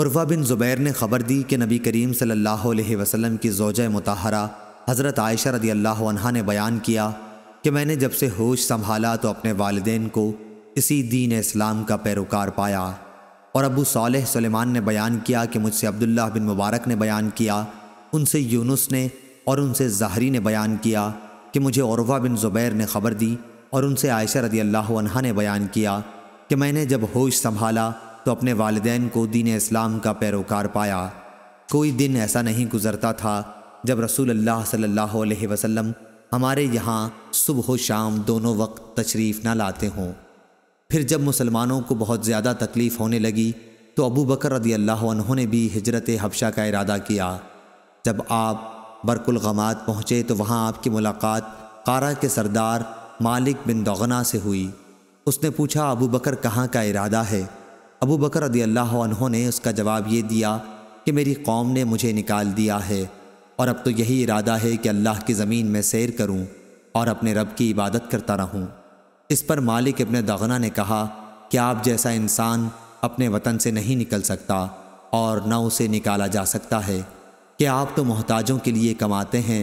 उर्वा बिन ज़ुबैर ने ख़बर दी कि नबी करीम सल्लल्लाहु अलैहि वसल्लम की जोज मतहरा हज़रत आयशा रदी अल्लाह ने बयान किया कि मैंने जब से होश संभाला तो अपने वालदेन को इसी दीन इस्लाम का पैरोकार पाया और अबू साल सलेमान ने बयान किया कि मुझसे अब्दुल्ला बिन मुबारक ने बयान किया उनसे यूनुस ने और उनसे जहरी ने बयान किया कि मुझे औरवा बिन ज़ुबैर ने ख़बर दी और उनसे आयशा रदी अल्लाह ने बयान किया कि मैंने जब होश संभाला तो अपने वालदेन को दीन इस्लाम का पैरोकार पाया कोई दिन ऐसा नहीं गुजरता था जब रसूल अल्लाह सल्लल्लाहु अलैहि वसल्लम हमारे यहाँ सुबह शाम दोनों वक्त तशरीफ़ ना लाते हों फिर जब मुसलमानों को बहुत ज़्यादा तकलीफ़ होने लगी तो अबू बकर रदी अल्लाह ने भी हजरत हबशा का इरादा किया जब आप बरकुल गमात पहुँचे तो वहाँ आपकी मुलाकात कारा के सरदार मालिक बिन दोगना से हुई उसने पूछा अबू बकर कहाँ का इरादा है अबू बकर रदी अल्लाह ने उसका जवाब ये दिया कि मेरी कौम ने मुझे निकाल दिया है और अब तो यही इरादा है कि अल्लाह की ज़मीन में सैर करूँ और अपने रब की इबादत करता रहूँ इस पर मालिक इबन दगना ने कहा कि आप जैसा इंसान अपने वतन से नहीं निकल सकता और न उसे निकाला जा सकता है कि आप तो मोहताजों के लिए कमाते हैं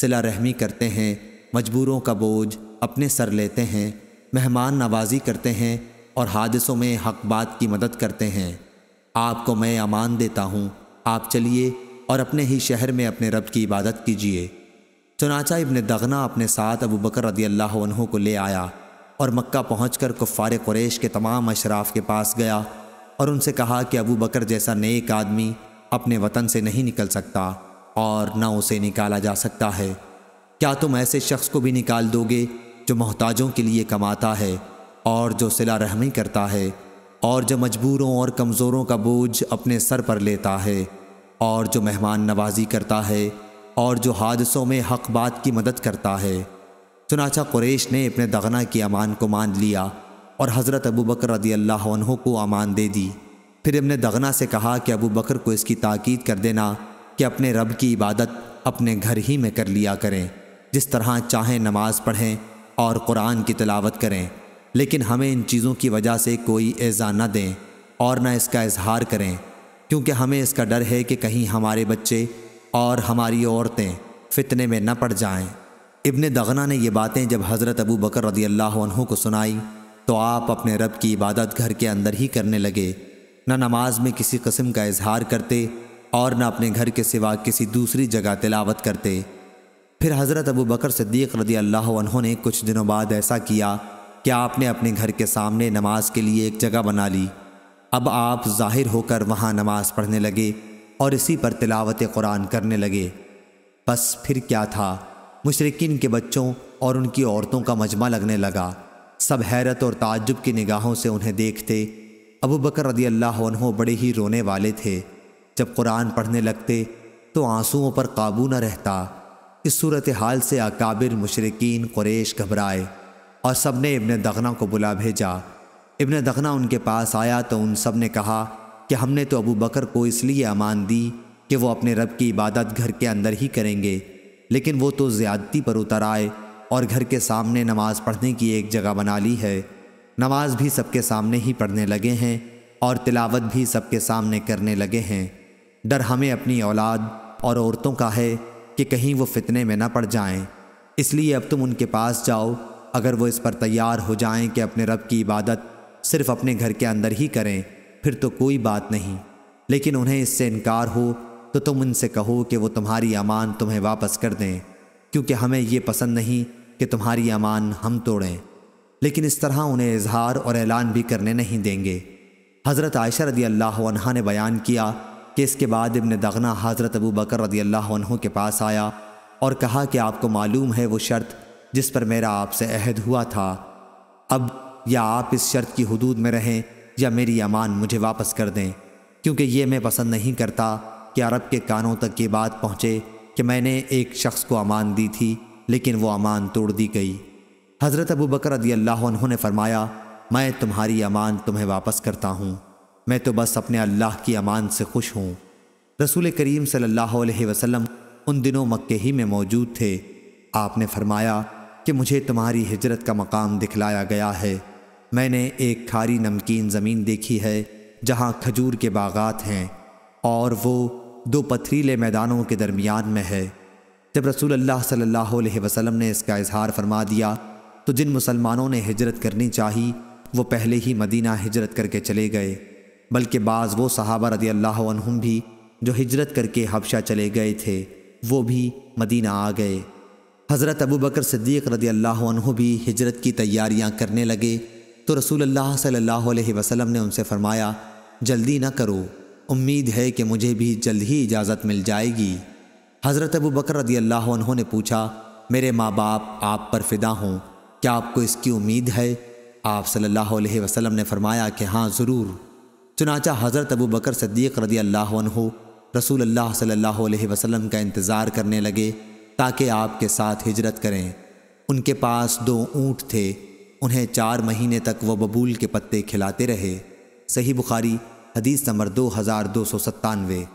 सिला रहमी करते हैं मजबूरों का बोझ अपने सर लेते हैं मेहमान नवाजी करते हैं और हादसों में हक बात की मदद करते हैं आपको मैं अमान देता हूँ आप चलिए और अपने ही शहर में अपने रब की इबादत कीजिए चनाचा इबन दगना अपने साथ अबू बकर रदी अल्लाह को ले आया और मक्का पहुँच कर कुफ़ार कुरेश के तमाम अशराफ के पास गया और उनसे कहा कि अबू बकर जैसा नेक आदमी अपने वतन से नहीं निकल सकता और न उसे निकाला जा सकता है क्या तुम ऐसे शख्स को भी निकाल दोगे जो मोहताजों के लिए कमाता है और जो सिला रहमी करता है और जो मजबूरों और कमज़ोरों का बोझ अपने सर पर लेता है और जो मेहमान नवाजी करता है और जो हादसों में हक बात की मदद करता है चुनाचा कुरेश ने अपने दगना की अमान को मान लिया और हज़रत अबू बकर रदी अल्लाह को अमान दे दी फिर इमने दगना से कहा कि अबू बकर को इसकी ताकीद कर देना कि अपने रब की इबादत अपने घर ही में कर लिया करें जिस तरह चाहें नमाज़ पढ़ें और कुरान की तलावत करें लेकिन हमें इन चीज़ों की वजह से कोई एज़ा न दें और न इसका इजहार करें क्योंकि हमें इसका डर है कि कहीं हमारे बच्चे और हमारी औरतें फितने में न पड़ जाएं। इबन दगना ने ये बातें जब हज़रत अबू बकर रदी अल्लाह को सुनाई तो आप अपने रब की इबादत घर के अंदर ही करने लगे न नमाज में किसी कस्म का इजहार करते और न अपने घर के सिवा किसी दूसरी जगह तिलावत करते फिर हज़रत अबू बकर सद्दीक़ रदी अल्लाह ने कुछ दिनों बाद ऐसा किया क्या आपने अपने घर के सामने नमाज के लिए एक जगह बना ली अब आप ज़ाहिर होकर वहाँ नमाज पढ़ने लगे और इसी पर तिलावत कुरान करने लगे बस फिर क्या था मुशरकिन के बच्चों और उनकी औरतों का मजमा लगने लगा सब हैरत और ताजुब की निगाहों से उन्हें देखते अबू बकर रदी अल्लाह बड़े ही रोने वाले थे जब कुरान पढ़ने लगते तो आंसुओं पर काबू न रहता इस सूरत हाल से अकाबिर मुशरकिन कुरेश घबराए और सब ने इबन दगना को बुला भेजा इबन दगना उनके पास आया तो उन सब ने कहा कि हमने तो अबू बकर को इसलिए अमान दी कि वो अपने रब की इबादत घर के अंदर ही करेंगे लेकिन वो तो ज़्यादती पर उतर आए और घर के सामने नमाज़ पढ़ने की एक जगह बना ली है नमाज भी सबके सामने ही पढ़ने लगे हैं और तिलावत भी सबके सामने करने लगे हैं डर हमें अपनी औलाद और औरतों का है कि कहीं वो फितने में ना पड़ जाएं इसलिए अब तुम उनके पास जाओ अगर वो इस पर तैयार हो जाएं कि अपने रब की इबादत सिर्फ अपने घर के अंदर ही करें फिर तो कोई बात नहीं लेकिन उन्हें इससे इनकार हो तो तुम उनसे कहो कि वो तुम्हारी अमान तुम्हें वापस कर दें क्योंकि हमें ये पसंद नहीं कि तुम्हारी अमान हम तोड़ें लेकिन इस तरह उन्हें इजहार और ऐलान भी करने नहीं देंगे हज़रत आयशा रदी अल्लाह ने बयान किया कि इसके बाद इबन दगना हज़रत अबू बकर रदी अल्लाह के पास आया और कहा कि आपको मालूम है वो शर्त जिस पर मेरा आपसे अहद हुआ था अब या आप इस शर्त की हदूद में रहें या मेरी अमान मुझे वापस कर दें क्योंकि ये मैं पसंद नहीं करता कि अरब के कानों तक ये बात पहुँचे कि मैंने एक शख्स को अमान दी थी लेकिन वो अमान तोड़ दी गई हज़रत अबू बकर अल्लाह फरमाया मैं तुम्हारी अमान तुम्हें वापस करता हूँ मैं तो बस अपने अल्लाह की अमान से खुश हूँ रसूल करीम सल्ला वसलम उन दिनों मक्के ही में मौजूद थे आपने फरमाया कि मुझे तुम्हारी हिजरत का मकाम दिखलाया गया है मैंने एक खारी नमकीन ज़मीन देखी है जहाँ खजूर के बागात हैं और वो दो पथरीले मैदानों के दरमियान में है जब रसूल अल्लाह सल्लल्लाहु अलैहि वसल्लम ने इसका इजहार फरमा दिया तो जिन मुसलमानों ने हिजरत करनी चाही वो पहले ही मदीना हिजरत करके चले गए बल्कि बाज़ वो सहाबा रदी अल्लाह भी जो हिजरत करके हबशा चले गए थे वो भी मदीना आ गए हज़रत अबू बकर सिद्दीक़ रदी अल्लाह भी हिजरत की तैयारियां करने लगे तो रसूल अल्लाह सल्लल्लाहु अलैहि वसल्लम ने उनसे फ़रमाया जल्दी ना करो उम्मीद है कि मुझे भी जल्द ही इजाज़त मिल जाएगी हज़रत अबू बकर रदी अल्लाह ने पूछा मेरे माँ बाप आप पर फिदा हों क्या आपको इसकी उम्मीद है आप सल्लल्लाहु वसलम ने फरमाया कि हाँ ज़रूर चुनाचा हज़रत अबू बकर सद्दीक़ रदी अल्लाह रसूल अल्लाह सल्ला वसलम का इंतज़ार करने लगे ताकि आपके साथ हिजरत करें उनके पास दो ऊँट थे उन्हें चार महीने तक वह बबूल के पत्ते खिलाते रहे सही बुखारी हदीस नंबर दो हज़ार दो सौ सत्तानवे